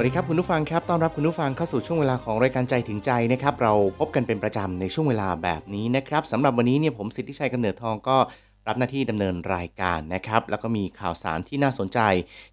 วัสดีครับคุณผู้ฟังครับต้อนรับคุณผู้ฟังเข้าสู่ช่วงเวลาของรายการใจถึงใจนะครับเราพบกันเป็นประจำในช่วงเวลาแบบนี้นะครับสำหรับวันนี้เนี่ยผมสิทธิชัยกำเนิดทองก็รับหน้าที่ดำเนินรายการนะครับแล้วก็มีข่าวสารที่น่าสนใจ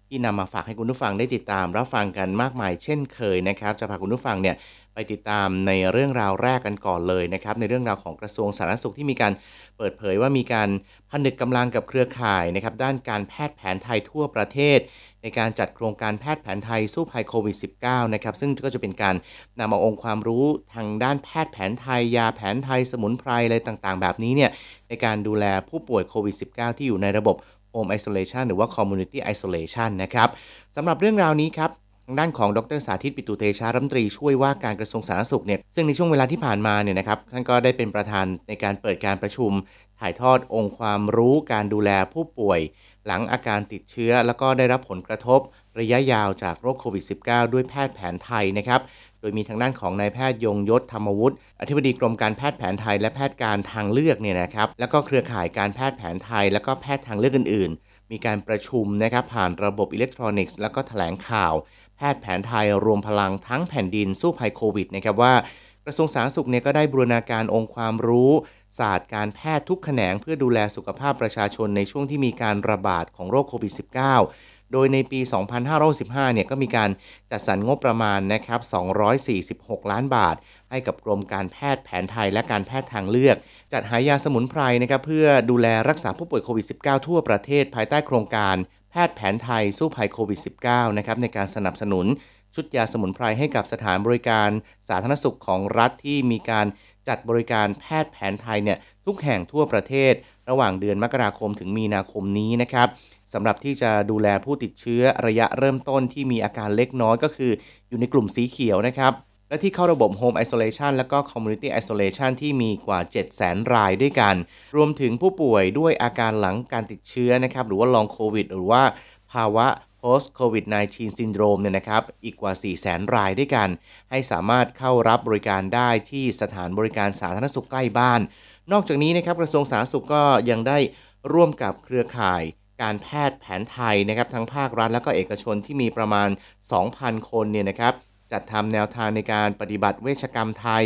ที่นำมาฝากให้คุณผู้ฟังได้ติดตามรับฟังกันมากมายเช่นเคยนะครับ จะพาคุณผู้ฟังเนี่ยไปติดตามในเรื่องราวแรกกันก่อนเลยนะครับ ในเรื่องราวของกระทรวงสาธารณสุขที่มีการเปิดเผยว่ามีการผนึกกำลังกับเครือข่ายนะครับ ด้านการแพทย์แผนไทยทั่วประเทศ ในการจัดโครงการแพทย์แผนไทยสู้ภัยโควิด -19 นะครับซึ่งก็จะเป็นการนำเอาองค์ความรู้ทางด้านแพทย์แผนไทยยาแผนไทยสมุนไพรอะไรต่าง ๆแบบนี้เนี่ยในการดูแลผู้ป่วยโควิด -19 ที่อยู่ในระบบ Home Isolation หรือว่า Community Isolation นะครับสำหรับเรื่องราวนี้ครับทางด้านของดรสาธิตปิตุเตชารัมตรีช่วยว่าการกระทรวงสาธารณสุขเนี่ยซึ่งในช่วงเวลาที่ผ่านมาเนี่ยนะครับท่านก็ได้เป็นประธานในการเปิดการประชุม ถ่ายทอดองค์ความรู้การดูแลผู้ป่วย หลังอาการติดเชื้อ แล้วก็ได้รับผลกระทบระยะยาวจากโรคโควิด -19 ด้วยแพทย์แผนไทยนะครับโดยมีทางด้านของนายแพทย์ยงยศธรรมวุฒิอธิบดีกรมการแพทย์แผนไทยและแพทย์การทางเลือกเนี่ยนะครับแล้วก็เครือข่ายการแพทย์แผนไทย และก็แพทย์ทางเลือกอื่นๆ มีการประชุมนะครับผ่านระบบอิเล็กทรอนิกส์แล้วก็แถลงข่าวแพทย์แผนไทยรวมพลังทั้งแผ่นดิน สู้ภัยโควิดนะครับว่า กระทรวงสาธารณสุขเนี่ยก็ได้บูรณาการองค์ความรู้ศาสตร์การแพทย์ทุกแขนง เพื่อดูแลสุขภาพประชาชนในช่วงที่มีการระบาดของโรคโควิด -19 โดยในปี 2515เนี่ยก็มีการจัดสรรงบประมาณนะครับ246 ล้านบาท ให้กับกรมการแพทย์แผนไทยและการแพทย์ทางเลือก จัดหายาสมุนไพรนะครับเพื่อดูแลรักษาผู้ป่วยโควิด -19 ทั่วประเทศภายใต้โครงการแพทย์แผนไทยสู้ภัยโควิด -19 นะครับในการสนับสนุนชุดยาสมุนไพรให้กับสถานบริการสาธารณสุขของรัฐที่มีการจัดบริการแพทย์แผนไทยเนี่ยทุกแห่งทั่วประเทศ ระหว่างเดือนมกราคมถึงมีนาคมนี้นะครับสำหรับที่จะดูแลผู้ติดเชื้อระยะเริ่มต้นที่มีอาการเล็กน้อยก็คือ อยู่ในกลุ่มสีเขียวนะครับและที่เข้าระบบ Home Isolation และก็ Community Isolation ที่มีกว่า 700,000 รายด้วยกัน รวมถึงผู้ป่วยด้วยอาการหลังการติดเชื้อนะครับ หรือว่าลองโควิดหรือว่าภาวะ post covid 19 syndrome เนี่ยนะครับ อีกกว่า400,000รายด้วยกัน ให้สามารถเข้ารับบริการได้ที่สถานบริการสาธารณสุขใกล้บ้าน นอกจากนี้นะครับกระทรวงสาธารณสุขก็ยังได้ร่วมกับเครือข่าย การแพทย์แผนไทยนะครับ ทั้งภาครัฐและก็เอกชนที่มีประมาณ 2,000 คนเนี่ยนะครับจัดทำแนวทางในการปฏิบัติเวชกรรมไทย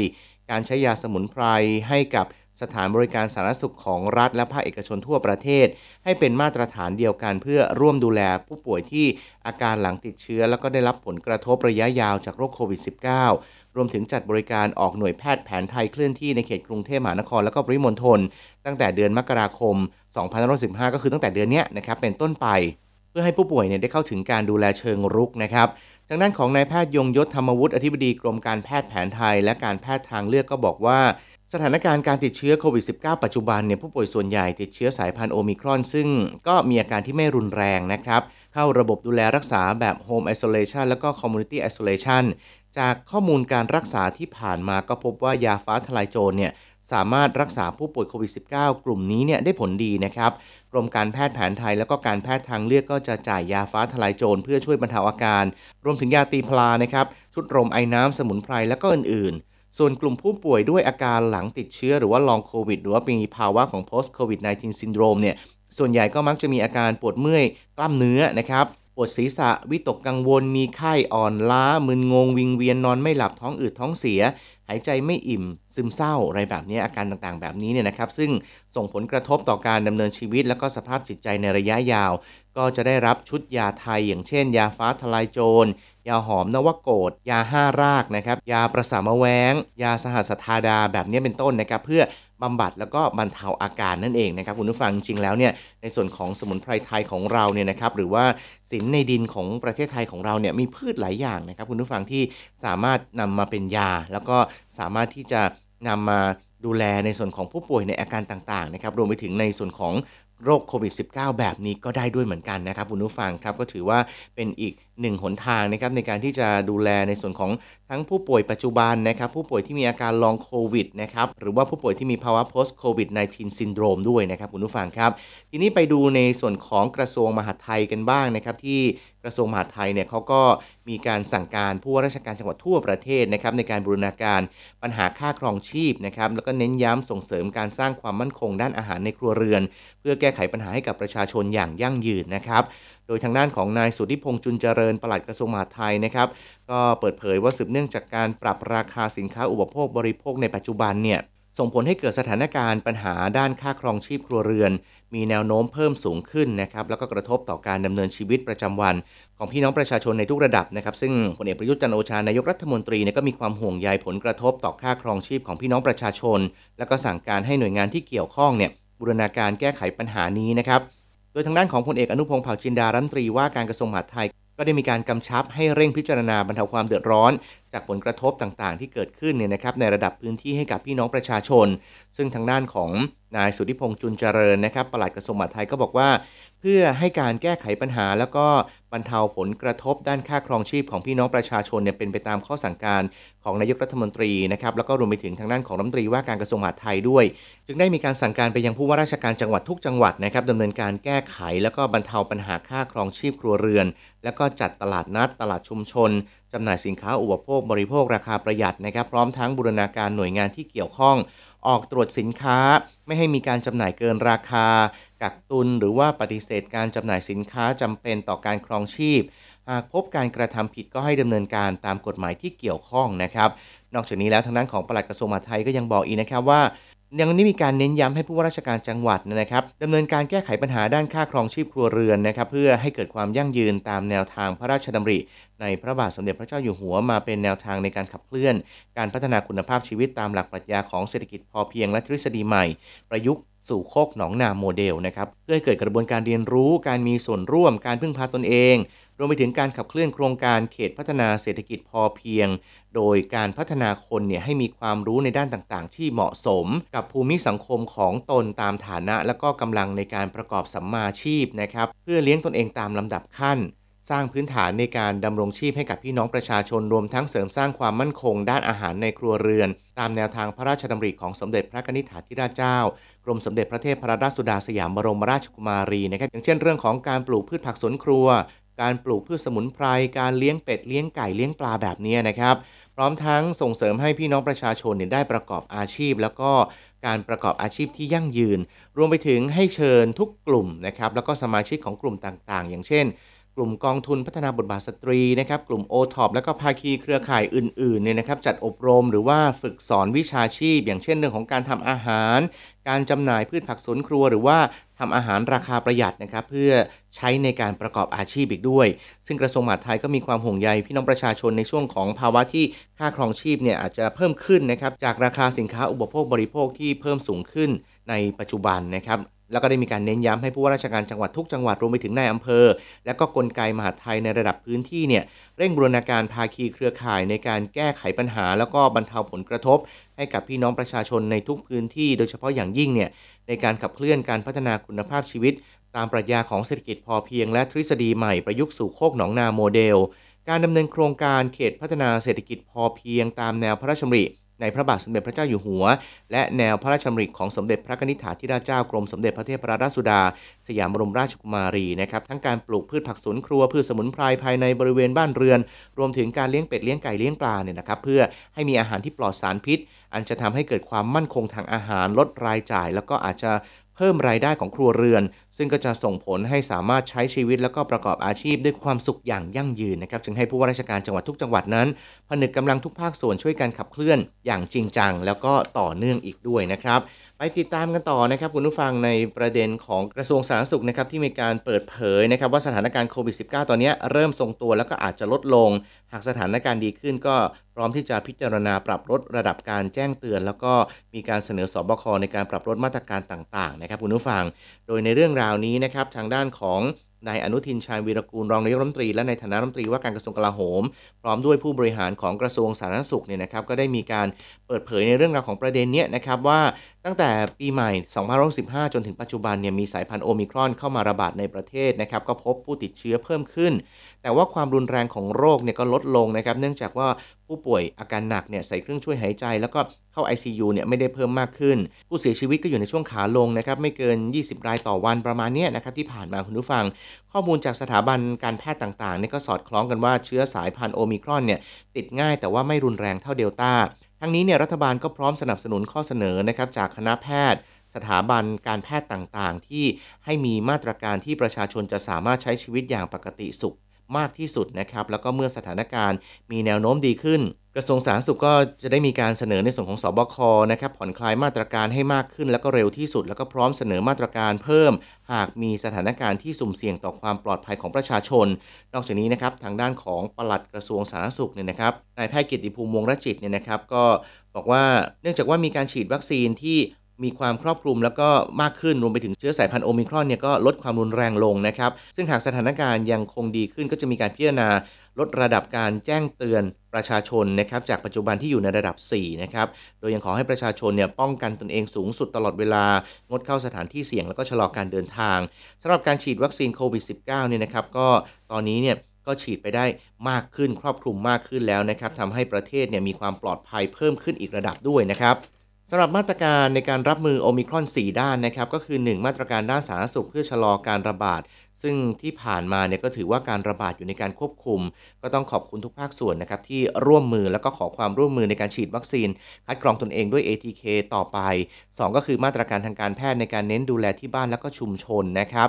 การใช้ยาสมุนไพรให้กับสถานบริการสาธารณสุขของรัฐ และภาคเอกชนทั่วประเทศให้เป็นมาตรฐานเดียวกัน เพื่อร่วมดูแลผู้ป่วยที่อาการหลังติดเชื้อแล้วก็ได้รับผลกระทบระยะยาวจากโรคโควิด -19 รวมถึงจัดบริการออกหน่วยแพทย์แผนไทย เคลื่อนที่ในเขตกรุงเทพมหานคร และก็ปริมณฑลตั้งแต่เดือนมกราคม 2 0 1 5ก็คือตั้งแต่เดือนนี้นะครับเป็นต้นไป เพื่อให้ผู้ป่วยเนี่ยได้เข้าถึงการดูแลเชิงรุกนะครับทางด้านของนายแพทย์ยงยศธรรมวุฒิอธิบดีกรมการแพทย์แผนไทย และการแพทย์ทางเลือกก็บอกว่า สถานการณ์การติดเชื้อโควิด -19 ปัจจุบันเนี่ยผู้ป่วยส่วนใหญ่ติดเชื้อสายพันธุ์โอมิครอนซึ่งก็มีอาการที่ไม่รุนแรงนะครับ เข้าระบบดูแลรักษาแบบโฮมไอโซเลชันและก็คอมมูนิตี้ไอโซเลชันจากข้อมูลการรักษาที่ผ่านมาก็พบว่ายาฟ้าทลายโจรเนี่ยสามารถรักษาผู้ป่วยโควิด -19 กลุ่มนี้เนี่ยได้ผลดีนะครับ กรมการแพทย์แผนไทยแล้วก็การแพทย์ทางเลือก ก็จะจ่ายยาฟ้าทลายโจรเพื่อช่วยบรรเทาอาการ รวมถึงยาตีพลา นะครับ ชุดรมไอน้ำสมุนไพร และก็อื่นๆ ส่วนกลุ่มผู้ป่วยด้วยอาการหลังติดเชื้อหรือว่าลองโควิดหรือว่ามีภาวะของ post covid 19 syndrome เนี่ย ส่วนใหญ่ก็มักจะมีอาการปวดเมื่อยกล้ามเนื้อ นะครับ ปวดศีรษะ วิตกกังวล มีไข้ อ่อนล้า มึนงงวิงเวียนนอนไม่หลับท้องอืดท้องเสียหายใจไม่อิ่มซึมเศร้า อะไรแบบนี้อาการต่างๆแบบนี้เนี่ยนะครับ ซึ่งส่งผลกระทบต่อการดำเนินชีวิต แล้วก็สภาพจิตใจในระยะยาว ก็จะได้รับชุดยาไทยอย่างเช่นยาฟ้าทลายโจร ยาหอมนวโกดยาห้ารากนะครับ ยาประสามแว้งยาสหัสธาดาแบบนี้เป็นต้นนะครับ เพื่อบำบัดแล้วก็บรรเทาอาการนั่นเองนะครับคุณผู้ฟังจริงแล้วเนี่ยในส่วนของสมุนไพรไทยของเราเนี่ยนะครับ หรือว่าสินในดินของประเทศไทยของเราเนี่ยมีพืชหลายอย่างนะครับคุณผู้ฟังที่สามารถนำมาเป็นยา แล้วก็สามารถที่จะนำมาดูแลในส่วนของผู้ป่วยในอาการต่างๆนะครับรวมไปถึงในส่วนของโรคโควิด -19 แบบนี้ก็ได้ด้วยเหมือนกันนะครับคุณผู้ฟังครับก็ถือว่าเป็นอีกหนึ่งหนทางนะครับในการที่จะดูแลในส่วนของทั้งผู้ป่วยปัจจุบันนะครับผู้ป่วยที่มีอาการลองโควิดนะครับหรือว่าผู้ป่วยที่มีภาวะ post covid 19 syndrome ด้วยนะครับคุณผู้ฟังครับ ทีนี้ไปดูในส่วนของกระทรวงมหาดไทยกันบ้างนะครับที่กระทรวงมหาดไทยเนี่ยเขาก็มีการสั่งการผู้ว่าราชการจังหวัดทั่วประเทศนะครับในการบรูรณาการปัญหาค่าครองชีพนะครับแล้วก็เน้นย้ำส่งเสริมการสร้างความมั่นคงด้านอาหารในครัวเรือน เพื่อแก้ไขปัญหาให้กับประชาชนอย่างยั่งยืนนะครับดยทางด้านของนายสุธิพงษ์จุนเจริญปลัดกระทรวงมหาดไทยนะครับก็เปิดเผยว่าสืบเนื่องจากการปรับราคาสินค้าอุปโภคบริโภคในปัจจุบันเนี่ยส่งผลให้เกิดสถานการณ์ปัญหาด้านค่าครองชีพครัวเรือน มีแนวโน้มเพิ่มสูงขึ้นนะครับแล้วก็กระทบต่อการดำเนินชีวิตประจำวัน ของพี่น้องประชาชนในทุกระดับนะครับซึ่งพลเอกประยุทธ์จันโอชานายกรัฐมนตรีเนี่ยก็มีความห่วงใยผลกระทบต่อค่าครองชีพของพี่น้องประชาชน แล้วก็สั่งการให้หน่วยงานที่เกี่ยวข้องเนี่ยบูรณาการแก้ไขปัญหานี้นะครับโดยทางด้านของพลเอกอนุพงศ์เผ่าจินดารัฐมนตรีว่าการกระทรวงมหาดไทยก็ได้มีการกำชับให้เร่งพิจารณาบรรเทาความเดือดร้อน จากผลกระทบต่างๆ ที่เกิดขึ้นเนี่ยนะครับในระดับพื้นที่ให้กับพี่น้องประชาชน ซึ่งทางด้านของนายสุธิพงษ์จุนเจริญนะครับ ปลัดกระทรวงมหาดไทยก็บอกว่า เพื่อให้การแก้ไขปัญหา แล้วก็บรรเทาผลกระทบด้านค่าครองชีพของพี่น้องประชาชนเนี่ยเป็นไปตามข้อสั่งการของนายกรัฐมนตรีนะครับแล้วก็รวมไปถึงทางด้านของรัฐมนตรีว่าการกระทรวงมหาดไทยด้วย จึงได้มีการสั่งการไปยังผู้ว่าราชการจังหวัดทุกจังหวัดนะครับดำเนินการแก้ไขแล้วก็บรรเทาปัญหาค่าครองชีพครัวเรือนแล้วก็จัดตลาดนัดตลาดชุมชนจำหน่ายสินค้าอุปโภคบริโภค ราคาประหยัดนะครับ พร้อมทั้งบูรณาการหน่วยงานที่เกี่ยวข้องออกตรวจสินค้าไม่ให้มีการจำหน่ายเกินราคา กักตุนหรือว่าปฏิเสธการจำหน่ายสินค้าจำเป็นต่อการครองชีพหากพบการกระทำผิดก็ให้ดำเนินการตามกฎหมายที่เกี่ยวข้องนะครับ นอกจากนี้แล้ว ทางด้านของปลัดกระทรวงมหาดไทยก็ยังบอกอีกนะครับว่ายังนี้มีการเน้นย้ำให้ผู้ว่าราชการจังหวัดนะครับดำเนินการแก้ไขปัญหาด้านค่าครองชีพครัวเรือนนะครับเพื่อให้เกิดความยั่งยืนตามแนวทางพระราชดำริ ในพระบาทสมเด็จพระเจ้าอยู่หัวมาเป็นแนวทางในการขับเคลื่อน การพัฒนาคุณภาพชีวิตตามหลักปรัชญาของเศรษฐกิจพอเพียงและทฤษฎีใหม่ ประยุกต์สู่โคกหนองนาโมเดลนะครับเพื่อให้เกิดกระบวนการเรียนรู้การมีส่วนร่วมการพึ่งพาตนเอง รวมไปถึงการขับเคลื่อนโครงการเขตพัฒนาเศรษฐกิจพอเพียงโดยการพัฒนาคนเนี่ยให้มีความรู้ในด้านต่างๆ ที่เหมาะสม กับภูมิสังคมของตนตามฐานะ และก็กำลังในการประกอบสัมมาชีพนะครับ เพื่อเลี้ยงตนเองตามลำดับขั้น สร้างพื้นฐานในการดำรงชีพให้กับพี่น้องประชาชนรวมทั้งเสริมสร้างความมั่นคงด้านอาหารในครัวเรือน ตามแนวทางพระราชดำริของสมเด็จพระนิธิถาธิราชเจ้า กรมสมเด็จพระเทพรัตนราชสุดาสยามบรมราชกุมารีนะครับอย่างเช่นเรื่อง ของการปลูกพืชผักสวนครัว การปลูกพืชสมุนไพรการเลี้ยงเป็ดเลี้ยงไก่เลี้ยงปลาแบบนี้นะครับร้อมทั้งส่งเสริมให้พี่น้องประชาชนเนี่ยได้ประกอบอาชีพ แล้วก็การประกอบอาชีพที่ยั่งยืน รวมไปถึงให้เชิญทุกกลุ่มนะครับแล้วก็สมาชิกของกลุ่มต่างๆ อย่างเช่น กลุ่มกองทุนพัฒนาบทบาทสตรีนะครับกลุ่มโอท็อปแล้วก็ภาคีเครือข่ายอื่นๆเนี่ยนะครับจัดอบรมหรือว่าฝึกสอนวิชาชีพ อย่างเช่นเรื่องของการทำอาหาร การจำหน่ายพืชผักสวนครัวหรือว่าทำอาหารราคาประหยัดนะครับเพื่อใช้ในการประกอบอาชีพอีกด้วย ซึ่งกระทรวงมหาดไทยก็มีความห่วงใยพี่น้องประชาชนในช่วงของภาวะที่ค่าครองชีพเนี่ยอาจจะเพิ่มขึ้นนะครับจากราคาสินค้าอุปโภคบริโภคที่เพิ่มสูงขึ้นในปัจจุบันนะครับแล้วก็ได้มีการเน้นย้ำให้ผู้ว่าราชการจังหวัดทุกจังหวัดรวมไปถึงนายอำเภอ และก็กลไกมหาไทยในระดับพื้นที่เนี่ยเร่งบูรณาการภาคีเครือข่ายในการแก้ไขปัญหา แล้วก็บรรเทาผลกระทบ ให้กับพี่น้องประชาชนในทุกพื้นที่โดยเฉพาะอย่างยิ่งเนี่ยในการขับเคลื่อนการพัฒนาคุณภาพชีวิต ตามปรัชญาของเศรษฐกิจพอเพียงและทฤษฎีใหม่ประยุกต์สู่โคกหนองนาโมเดล การดำเนินโครงการเขตพัฒนาเศรษฐกิจพอเพียง ตามแนวพระราชดำริในพระบาทสมเด็จพระเจ้าอยู่หัว และแนวพระราชดำริของสมเด็จพระนิธิาธิราชเจ้ากรมสมเด็จพระเทพรัตนราชสุดา สยามบรมราชกุมารีนะครับทั้งการปลูกพืชผักสวนครัวพืชสมุนไพรภายในบริเวณบ้านเรือน รวมถึงการเลี้ยงเป็ด เลี้ยงไก่เลี้ยงปลาเนี่ยนะครับ เพื่อให้มีอาหารที่ปลอดสารพิษอันจะทำให้เกิดความมั่นคงทางอาหารลดรายจ่าย แล้วก็อาจจะพิ่มรายได้ของครัวเรือน ซึ่งก็จะส่งผลให้สามารถใช้ชีวิตแล้วก็ประกอบอาชีพด้วยความสุขอย่างยั่งยืนนะครับ จึงให้ผู้ว่าราชการจังหวัดทุกจังหวัดนั้น ผนึกกำลังทุกภาคส่วนช่วยกันขับเคลื่อนอย่างจริงจัง แล้วก็ต่อเนื่องอีกด้วยนะครับไปติดตามกันต่อนะครับคุณผู้ฟังในประเด็นของกระทรวงสาธารณสุขนะครับที่มีการเปิดเผยนะครับว่าสถานการณ์โควิด -19 ตอนนี้เริ่มทรงตัวแล้วก็อาจจะลดลง หากสถานการณ์ดีขึ้นก็พร้อมที่จะพิจารณาปรับลดระดับการแจ้งเตือน แล้วก็มีการเสนอสอบคในการปรับลดมาตรการต่างๆนะครับคุณผู้ฟังโดยในเรื่องราวนี้นะครับทางด้านของนายอนุทินชาญวีรกูลรองนายกรัฐมนตรีและในฐานะรัฐมนตรีว่าการกระทรวงกลาโหม พร้อมด้วยผู้บริหารของกระทรวงสาธารณสุขเนี่ยนะครับ ก็ได้มีการเปิดเผยในเรื่องราวของประเด็นเนี้ยนะครับว่าตั้งแต่ปีใหม่ 2015 จนถึงปัจจุบันเนี่ย มีสายพันธุ์โอมิครอนเข้ามาระบาดในประเทศนะครับ ก็พบผู้ติดเชื้อเพิ่มขึ้น แต่ว่าความรุนแรงของโรคเนี่ยก็ลดลงนะครับ เนื่องจากว่าผู้ป่วยอาการหนักเนี่ยใส่เครื่องช่วยหายใจ แล้วก็เข้า ICU เนี่ยไม่ได้เพิ่มมากขึ้น ผู้เสียชีวิตก็อยู่ในช่วงขาลงนะครับ ไม่เกิน 20 รายต่อวันประมาณนี้นะครับที่ผ่านมาคุณผู้ฟัง ข้อมูลจากสถาบันการแพทย์ต่างๆเนี่ยก็สอดคล้องกันว่าเชื้อสายพันธุ์โอมิครอนเนี่ยติดง่าย แต่ว่าไม่รุนแรงเท่าเดลต้าทั้งนี้เนี่ยรัฐบาลก็พร้อมสนับสนุนข้อเสนอนะครับจากคณะแพทย์ สถาบันการแพทย์ต่างๆ ที่ให้มีมาตรการที่ประชาชนจะสามารถใช้ชีวิตอย่างปกติสุขมากที่สุดนะครับ แล้วก็เมื่อสถานการณ์มีแนวโน้มดีขึ้น กระทรวงสาธารณสุขก็จะได้มีการเสนอในส่วนของสอบคนะครับผ่อนคลายมาตรการให้มากขึ้นแล้วก็เร็วที่สุด แล้วก็พร้อมเสนอมาตรการเพิ่ม หากมีสถานการณ์ที่สุ่มเสี่ยงต่อความปลอดภัยของประชาชน นอกจากนี้นะครับทางด้านของปลัดกระทรวงสาธารณสุขเนี่ยนะครับนายแพทย์กิติภูมิวงรจิตเนี่ยนะครับ ก็บอกว่าเนื่องจากว่ามีการฉีดวัคซีนที่มีความครอบคลุมแล้วก็มากขึ้น รวมไปถึงเชื้อสายพันธุ์โอมิครอนเนี่ยก็ลดความรุนแรงลงนะครับ ซึ่งหากสถานการณ์ยังคงดีขึ้น ก็จะมีการพิจารณาลดระดับการแจ้งเตือนประชาชนนะครับ จากปัจจุบันที่อยู่ในระดับ 4 นะครับ โดยยังขอให้ประชาชนเนี่ยป้องกันตนเองสูงสุดตลอดเวลา งดเข้าสถานที่เสี่ยงแล้วก็ชะลอการเดินทางสำหรับการฉีดวัคซีนโควิด -19 เนี่ยนะครับ ก็ตอนนี้เนี่ยก็ฉีดไปได้มากขึ้นครอบคลุมมากขึ้นแล้วนะครับทำให้ประเทศเนี่ยมีความปลอดภัยเพิ่มขึ้นอีกระดับด้วยนะครับสำหรับมาตรการในการรับมือโอมิครอน 4 ด้านนะครับ ก็คือ 1 มาตรการด้านสาธารณสุขเพื่อชะลอการระบาด ซึ่งที่ผ่านมาเนี่ยก็ถือว่าการระบาดอยู่ในการควบคุม ก็ต้องขอบคุณทุกภาคส่วนนะครับที่ร่วมมือแล้วก็ขอความร่วมมือในการฉีดวัคซีนคัดกรองตนเองด้วย ATK ต่อไป 2 ก็คือมาตรการทางการแพทย์ในการเน้นดูแลที่บ้านและก็ชุมชนนะครับ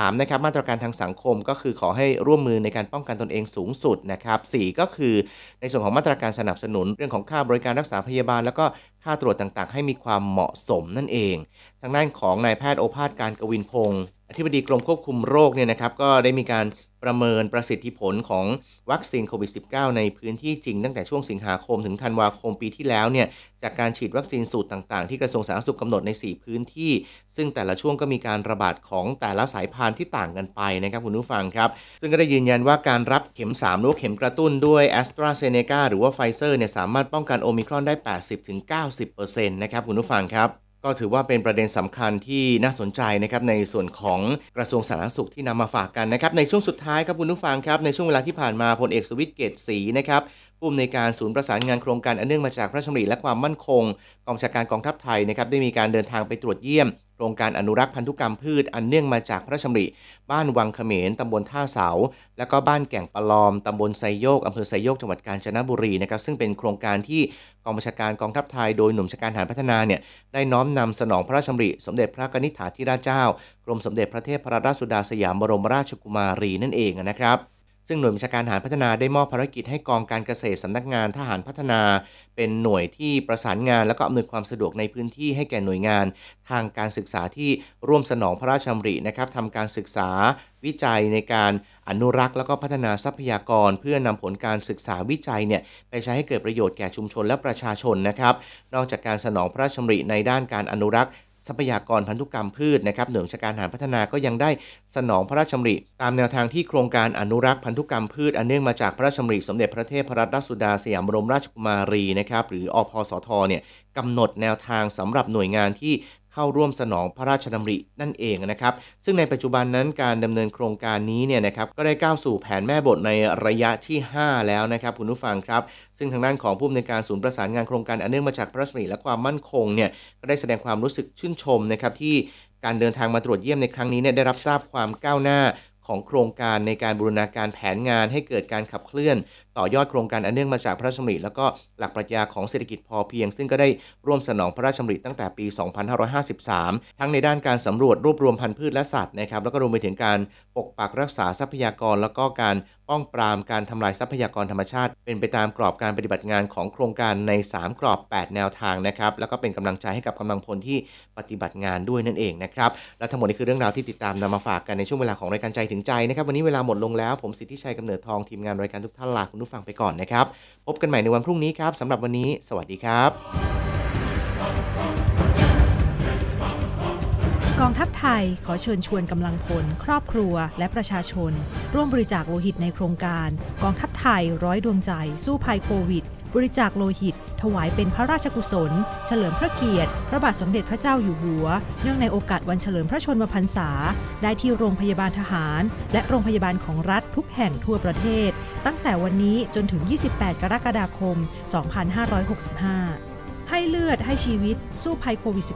3นะครับมาตรการทางสังคมก็คือขอให้ร่วมมือในการป้องกันตนเองสูงสุดนะครับ4ก็คือในส่วนของมาตรการสนับสนุน เรื่องของค่าบริการรักษาพยาบาล แล้วก็ค่าตรวจต่างๆ ให้มีความเหมาะสมนั่นเอง ทางด้านของนายแพทย์โอภาสการกวินพงศ์อธิบดีกรมควบคุมโรคเนี่ยนะครับก็ได้มีการประเมินประสิทธิผลของวัคซีนโควิด -19 ในพื้นที่จริง ตั้งแต่ช่วงสิงหาคมถึงธันวาคมปีที่แล้วเนี่ยจากการฉีดวัคซีนสูตรต่างๆ ที่กระทรวงสาธารณสุขกำหนดใน 4 พื้นที่ ซึ่งแต่ละช่วงก็มีการระบาดของแต่ละสายพันธุ์ที่ต่างกันไปนะครับคุณผู้ฟังครับซึ่งก็ได้ยืนยันว่าการรับเข็ม3หรือเข็มกระตุ้นด้วยแอสตราเซเนกาหรือว่าไฟเซอร์เนี่ยสามารถป้องกันโอมิครอนได้80-90%นะครับคุณผู้ฟังครับก็ถือว่าเป็นประเด็นสำคัญที่น่าสนใจนะครับ ในส่วนของกระทรวงสาธารณสุขที่นำมาฝากกันนะครับ ในช่วงสุดท้ายครับคุณผู้ฟังครับ ในช่วงเวลาที่ผ่านมาพลเอกสวิตเกตศรีนะครับผู้อำนวยการศูนย์ประสานงานโครงการอันเนื่องมาจากพระชมริและความมั่นคง กองชาการกองทัพไทยนะครับได้มีการเดินทางไปตรวจเยี่ยม โครงการอนุรักษ์พันธุกรรมพืชอันเนื่องมาจากพระชมริบ้านวังเขมรตำบลท่าเสาและก็บ้านแก่งปะลอมตำบลไซโยกอำเภอไซโยกจังหวัดกาญจนบุรีนะครับซึ่งเป็นโครงการที่กองบัญชาการกองทัพไทยโดยหนุ่มชาการหารพัฒนาเนี่ยได้น้อมนำสนองพระราชมริสมเด็จพระกนิษฐาธิราชเจ้า กรมสมเด็จพระเทพพระราชสุดาสยามบรมราชกุมารีนั่นเองนะครับซึ่งหน่วยบัญชาการทหารพัฒนาได้มอบภารกิจให้กองการเกษตรสำนักงานทหารพัฒนา เป็นหน่วยที่ประสานงานและก็อำนวยความสะดวกในพื้นที่ให้แก่หน่วยงาน ทางการศึกษาที่ร่วมสนองพระราชดัรินะครับทำการศึกษาวิจัยในการอนุรักษ์ และก็พัฒนาทรัพยากร เพื่อนำผลการศึกษาวิจัยเนี่ยไปใช้ให้เกิดประโยชน์แก่ชุมชนและประชาชนนะครับนอกจากการสนองพระราชดัริในด้านการอนุรักษ์ทรัพยากรพันธุกรรมพืชนะครับหน่วยาการหารพัฒนาก็ยังได้สนองพระราชดำริ ตามแนวทางที่โครงการอนุรักษ์ พันธุกรรมพืช อันเนื่องมาจากพระราชดำริ สมเด็จพระเทพรัตนราชสุดา สยามบรมราชกุมารีนะครับหรืออพสทเนี่ยกำหนดแนวทางสำหรับหน่วยงานที่เข้าร่วมสนองพระราชดำรินั่นเองนะครับซึ่งในปัจจุบันนั้นการดำเนินโครงการนี้เนี่ยนะครับก็ได้ก้าวสู่แผนแม่บทในระยะที่ 5 แล้วนะครับคุณผู้ฟังครับซึ่งทางด้านของผู้อำนวยการศูนย์ประสานงานโครงการอันเนื่องมาจากพระราชดำริและความมั่นคงเนี่ยก็ได้แสดงความรู้สึกชื่นชมนะครับที่การเดินทางมาตรวจเยี่ยมในครั้งนี้เนี่ยได้รับทราบความก้าวหน้าของโครงการในการบูรณาการแผนงานให้เกิดการขับเคลื่อน ต่อยอดโครงการอันเนื่องมาจากพระราชมริแล้วก็หลักปรัชญาของเศรษฐกิจพอเพียงซึ่งก็ได้ร่วมสนองพระราชมริตั้งแต่ปี 2553 ทั้งในด้านการสำรวจรวบรวมพันธุ์พืชและสัตว์นะครับแล้วก็รวมไปถึงการปกปักรักษาทรัพยากรแล้วก็การป้องปรามการทำลายทรัพยากรธรรมชาติ เป็นไปตามกรอบการปฏิบัติงานของโครงการใน 3 กรอบ 8 แนวทางนะครับแล้วก็เป็นกำลังใจให้กับกำลังพลที่ปฏิบัติงานด้วยนั่นเองนะครับและทั้งหมดนี้คือเรื่องราวที่ติดตามนำมาฝากกันในช่วงเวลาของรายการใจถึงใจนะครับ วันนี้เวลาหมดลงแล้วผมสิทธิชัยกำเนิดทองทีมงานรายการทุกท่านลาคุณผู้ฟังไปก่อนนะครับพบกันใหม่ในวันพรุ่งนี้ครับสำหรับวันนี้ สวัสดีครับกองทัพไทยขอเชิญชวนกำลังพล ครอบครัวและประชาชน ร่วมบริจาคโลหิตในโครงการกองทัพไทยร้อยดวงใจสู้ภัยโควิด บริจาคโลหิต ถวายเป็นพระราชกุศลเฉลิมพระเกียรติพระบาทสมเด็จพระเจ้าอยู่หัว เนื่องในโอกาสวันเฉลิมพระชนมพรรษา ได้ที่โรงพยาบาลทหาร และโรงพยาบาลของรัฐทุกแห่งทั่วประเทศ ตั้งแต่วันนี้จนถึง 28 กรกฎาคม 2565 ให้เลือดให้ชีวิตสู้ภัยโควิด -19